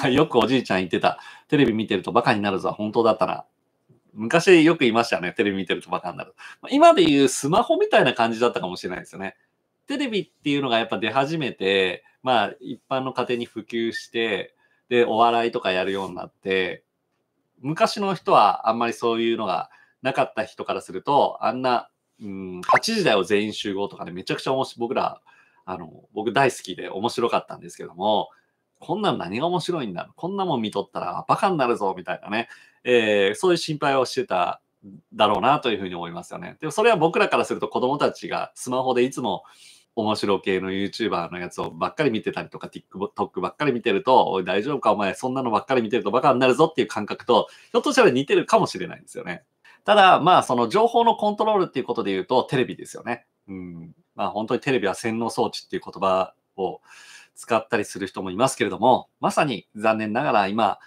よくおじいちゃん言ってた。テレビ見てるとバカになるぞ。本当だったな。昔よく言いましたよね。テレビ見てるとバカになる。今で言うスマホみたいな感じだったかもしれないですよね。テレビっていうのがやっぱ出始めて、まあ一般の家庭に普及して、で、お笑いとかやるようになって、昔の人はあんまりそういうのがなかった人からすると、あんな、うん、8時台を全員集合とかね、めちゃくちゃ面白い。僕ら、あの、僕大好きで面白かったんですけども、こんなん何が面白いんだこんなもん見とったらバカになるぞみたいなね、えー、そういう心配をしてただろうなというふうに思いますよね。でもそれは僕らからすると子供たちがスマホでいつも面白系の YouTuber のやつをばっかり見てたりとか TikTok ばっかり見てるとおい大丈夫かお前そんなのばっかり見てるとバカになるぞっていう感覚とひょっとしたら似てるかもしれないんですよね。ただまあその情報のコントロールっていうことで言うとテレビですよね。うん。まあ本当にテレビは洗脳装置っていう言葉を使ったりする人もいますけれども、まさに残念ながら今、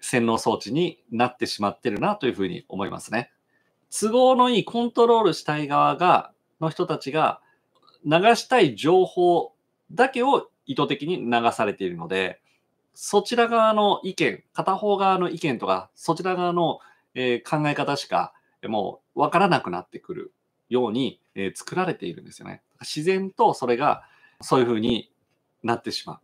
洗脳装置になってしまってるなというふうに思いますね。都合のいいコントロールしたい側が、の人たちが流したい情報だけを意図的に流されているので、そちら側の意見、片方側の意見とか、そちら側の、え考え方しかもう分からなくなってくるように、え作られているんですよね。自然とそれがそういうふうになってしまう。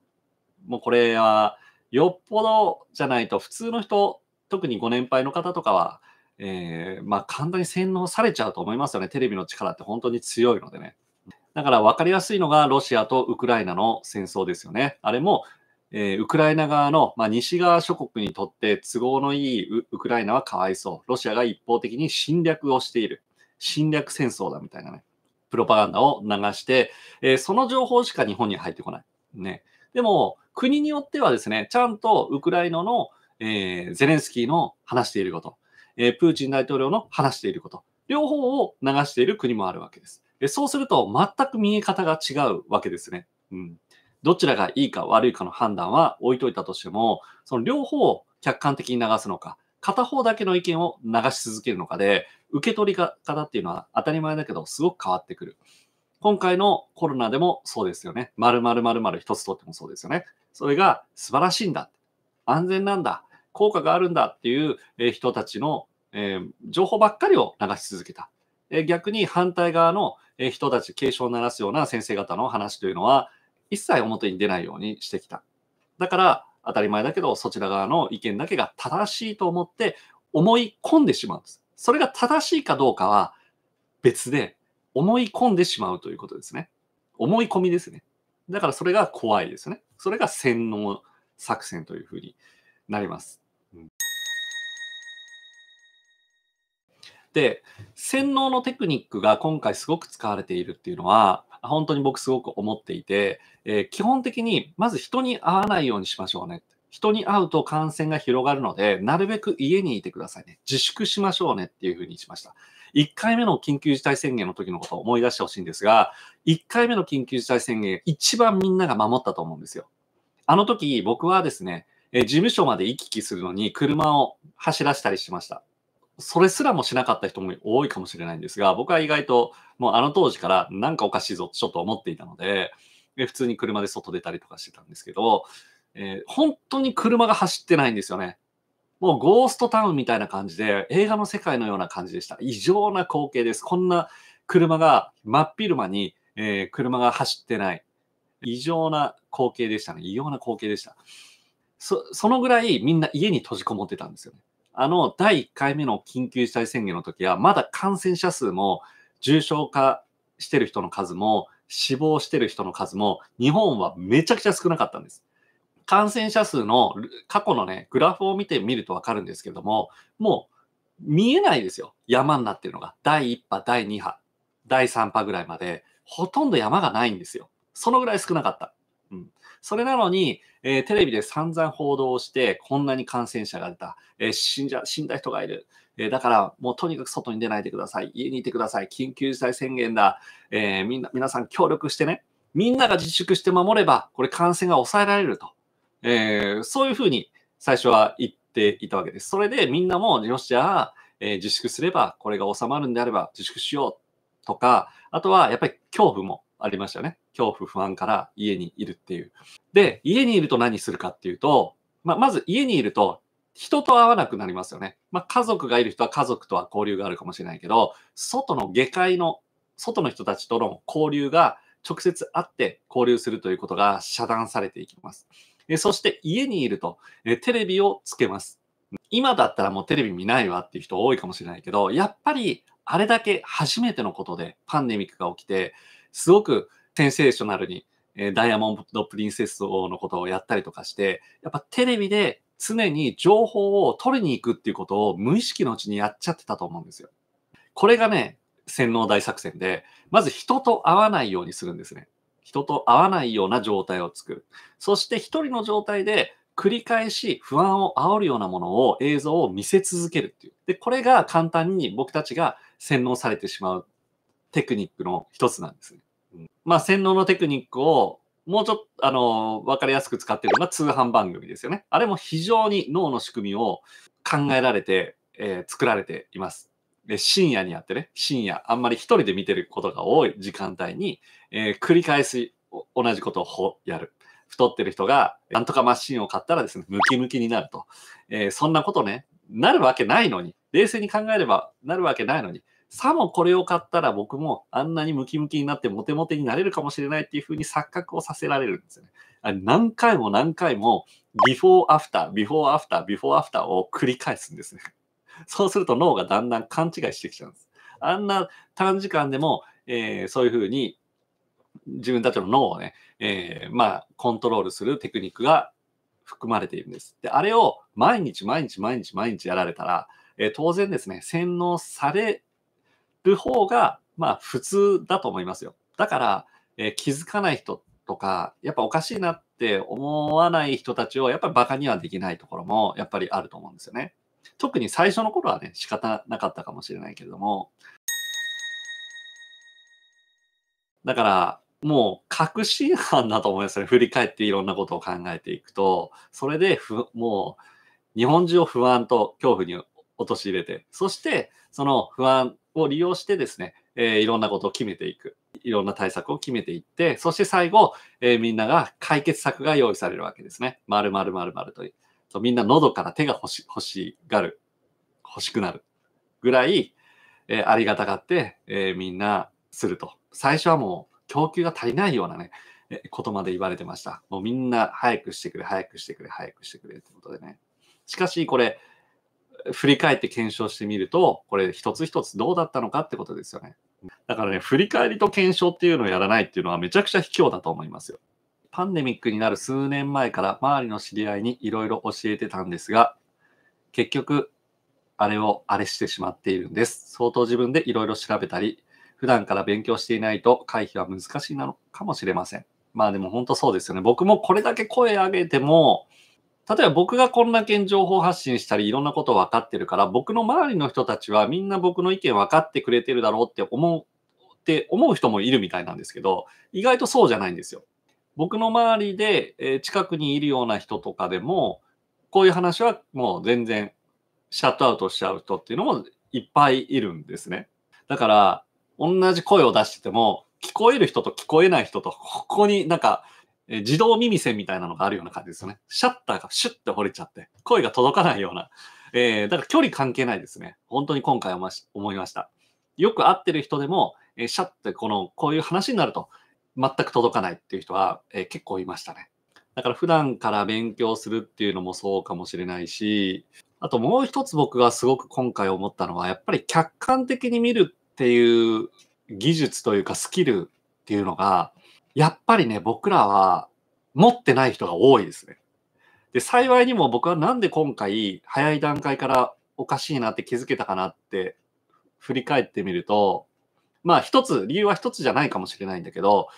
もうこれはよっぽどじゃないと普通の人、特にご年配の方とかは、えー、まあ簡単に洗脳されちゃうと思いますよね。テレビの力って本当に強いのでね。だから分かりやすいのがロシアとウクライナの戦争ですよね。あれも、えー、ウクライナ側の、まあ、西側諸国にとって都合のいいウクライナはかわいそう。ロシアが一方的に侵略をしている。侵略戦争だみたいなね。プロパガンダを流して、えー、その情報しか日本に入ってこない。ね。でも、国によってはですね、ちゃんとウクライナの、えー、ゼレンスキーの話していること、えー、プーチン大統領の話していること、両方を流している国もあるわけです。でそうすると、全く見え方が違うわけですね。うん。どちらがいいか悪いかの判断は置いといたとしても、その両方を客観的に流すのか、片方だけの意見を流し続けるのかで、受け取り方っていうのは当たり前だけど、すごく変わってくる。今回のコロナでもそうですよね。まるまる一つとってもそうですよね。それが素晴らしいんだ。安全なんだ。効果があるんだっていう人たちの、え情報ばっかりを流し続けた。え逆に反対側の人たち、警鐘を鳴らすような先生方の話というのは、一切表に出ないようにしてきた。だから、当たり前だけど、そちら側の意見だけが正しいと思って思い込んでしまうんです。それが正しいかどうかは別で、思い込んでしまうということですね。思い込みですね。だからそれが怖いですよね。それが洗脳作戦というふうになります。で洗脳のテクニックが今回すごく使われているっていうのは本当に僕すごく思っていて、えー、基本的にまず人に会わないようにしましょうね人に会うと感染が広がるのでなるべく家にいてくださいね自粛しましょうねっていうふうにしました1回目の緊急事態宣言の時のことを思い出してほしいんですが、1回目の緊急事態宣言、一番みんなが守ったと思うんですよ。あの時、僕はですね、え事務所まで行き来するのに車を走らせたりしました。それすらもしなかった人も多いかもしれないんですが、僕は意外ともうあの当時からなんかおかしいぞちょっと思っていたので、え普通に車で外出たりとかしてたんですけど、えー、本当に車が走ってないんですよね。もうゴーストタウンみたいな感じで、映画の世界のような感じでした。異常な光景です。こんな車が真っ昼間に、えー、車が走ってない。異常な光景でしたね。異様な光景でした。そのぐらいみんな家に閉じこもってたんですよね。あの、第1回目の緊急事態宣言の時は、まだ感染者数も重症化してる人の数も死亡してる人の数も日本はめちゃくちゃ少なかったんです。感染者数の過去のね、グラフを見てみるとわかるんですけども、もう見えないですよ。山になってるのが。第1波、第2波、第3波ぐらいまで、ほとんど山がないんですよ。そのぐらい少なかった。うん、それなのに、えー、テレビで散々報道をして、こんなに感染者が出た、えー、死んじゃ死んだ人がいる、えー、だからもうとにかく外に出ないでください、家にいてください、緊急事態宣言だ、えみんな皆さん協力してね、みんなが自粛して守れば、これ感染が抑えられると。えー、そういうふうに最初は言っていたわけです。それでみんなも、よし、じゃあ、えー、自粛すれば、これが収まるんであれば自粛しようとか、あとはやっぱり恐怖もありましたよね。恐怖不安から家にいるっていう。で、家にいると何するかっていうと、まあ、まず家にいると人と会わなくなりますよね。まあ、家族がいる人は家族とは交流があるかもしれないけど、外の下界の、外の人たちとの交流が直接会って交流するということが遮断されていきます。えそして家にいると、えテレビをつけます。今だったらもうテレビ見ないわっていう人多いかもしれないけど、やっぱりあれだけ初めてのことでパンデミックが起きて、すごくセンセーショナルに、えダイヤモンド・プリンセス王のことをやったりとかして、やっぱテレビで常に情報を取りに行くっていうことを無意識のうちにやっちゃってたと思うんですよ。これがね、洗脳大作戦で、まず人と会わないようにするんですね。人と会わないような状態を作る。そして一人の状態で繰り返し不安を煽るようなものを映像を見せ続けるっていう。で、これが簡単に僕たちが洗脳されてしまうテクニックの一つなんですね。うん、まあ、洗脳のテクニックをもうちょっと、あの、わかりやすく使ってるのが通販番組ですよね。あれも非常に脳の仕組みを考えられて、えー、作られています。で、深夜にやってね、深夜、あんまり一人で見てることが多い時間帯に、えー、繰り返し同じことをやる。太ってる人が、なんとかマシンを買ったらですね、ムキムキになると。えー、そんなことね、なるわけないのに、冷静に考えればなるわけないのに、さもこれを買ったら僕もあんなにムキムキになってモテモテになれるかもしれないっていうふうに錯覚をさせられるんですよね。あ何回も何回もビフォーアフター、ビフォーアフター、ビフォーアフターを繰り返すんですね。そうすると脳がだんだん勘違いしてきちゃうんです。あんな短時間でも、えー、そういうふうに自分たちの脳をね、えー、まあ、コントロールするテクニックが含まれているんです。で、あれを毎日毎日毎日毎日やられたら、えー、当然ですね、洗脳される方が、まあ、普通だと思いますよ。だから、え気づかない人とか、やっぱおかしいなって思わない人たちを、やっぱりバカにはできないところも、やっぱりあると思うんですよね。特に最初の頃はね、仕方なかったかもしれないけれども、だから、もう確信犯だと思いますね。振り返っていろんなことを考えていくと、それでふ、もう、日本中を不安と恐怖に陥れて、そして、その不安を利用してですね、えー、いろんなことを決めていく。いろんな対策を決めていって、そして最後、えー、みんなが解決策が用意されるわけですね。〇〇〇〇という。そうみんな喉から手が欲し欲しがる、欲しくなるぐらい、えー、ありがたがって、えー、みんなすると。最初はもう供給が足りないようなね、えことまで言われてました。もうみんな早くしてくれ、早くしてくれ、早くしてくれってことでね。しかしこれ、振り返って検証してみると、これ一つ一つどうだったのかってことですよね。だからね、振り返りと検証っていうのをやらないっていうのはめちゃくちゃ卑怯だと思いますよ。パンデミックになる数年前から周りの知り合いにいろいろ教えてたんですが、結局、あれをあれしてしまっているんです。相当自分でいろいろ調べたり、普段から勉強していないと回避は難しいのかもしれません。まあでも本当そうですよね。僕もこれだけ声上げても、例えば僕がこんな件情報発信したりいろんなこと分かってるから、僕の周りの人たちはみんな僕の意見分かってくれてるだろうって思う、って思う人もいるみたいなんですけど、意外とそうじゃないんですよ。僕の周りで、え近くにいるような人とかでも、こういう話はもう全然シャットアウトしちゃう人っていうのもいっぱいいるんですね。だから、同じ声を出してても、聞こえる人と聞こえない人と、ここになんか、自動耳栓みたいなのがあるような感じですよね。シャッターがシュッて掘れちゃって、声が届かないような。えー、だから距離関係ないですね。本当に今回思いました。よく会ってる人でも、えー、シャッてこの、こういう話になると、全く届かないっていう人は、えー、結構いましたね。だから普段から勉強するっていうのもそうかもしれないし、あともう一つ僕がすごく今回思ったのは、やっぱり客観的に見るっていう技術というかスキルっていうのが、やっぱりね、僕らは持ってない人が多いですね。で、幸いにも僕はなんで今回早い段階からおかしいなって気づけたかなって振り返ってみると、まあ一つ、理由は一つじゃないかもしれないんだけど、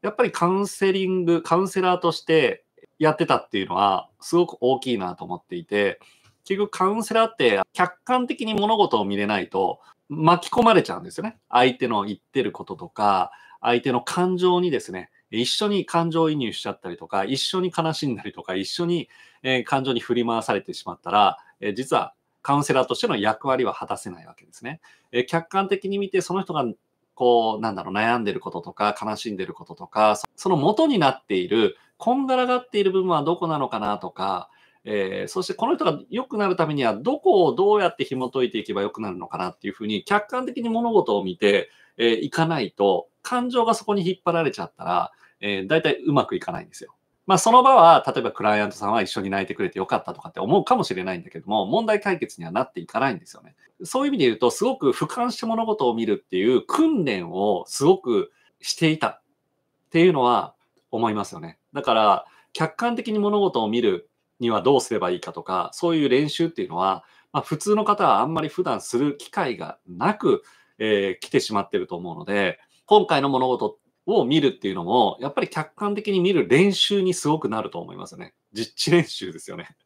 やっぱりカウンセリング、カウンセラーとしてやってたっていうのはすごく大きいなと思っていて、結局カウンセラーって客観的に物事を見れないと巻き込まれちゃうんですよね。相手の言ってることとか、相手の感情にですね、一緒に感情移入しちゃったりとか、一緒に悲しんだりとか、一緒に感情に振り回されてしまったら、実はカウンセラーとしての役割は果たせないわけですね。え客観的に見て、その人が、こう、なんだろう、悩んでることとか、悲しんでることとか、その元になっている、こんがらがっている部分はどこなのかなとか、えー、そしてこの人が良くなるためにはどこをどうやって紐解いていけば良くなるのかなっていうふうに客観的に物事を見てい、えー、かないと感情がそこに引っ張られちゃったら、えー、大体うまくいかないんですよ。まあ、その場は、例えばクライアントさんは一緒に泣いてくれてよかったとかって思うかもしれないんだけども、問題解決にはなっていかないんですよね。そういう意味で言うと、すごく俯瞰して物事を見るっていう訓練をすごくしていたっていうのは思いますよね。だから、客観的に物事を見るにはどうすればいいかとか、そういう練習っていうのは、まあ、普通の方はあんまり普段する機会がなく、えー、来てしまってると思うので、今回の物事を見るっていうのも、やっぱり客観的に見る練習にすごくなると思いますね。実地練習ですよね。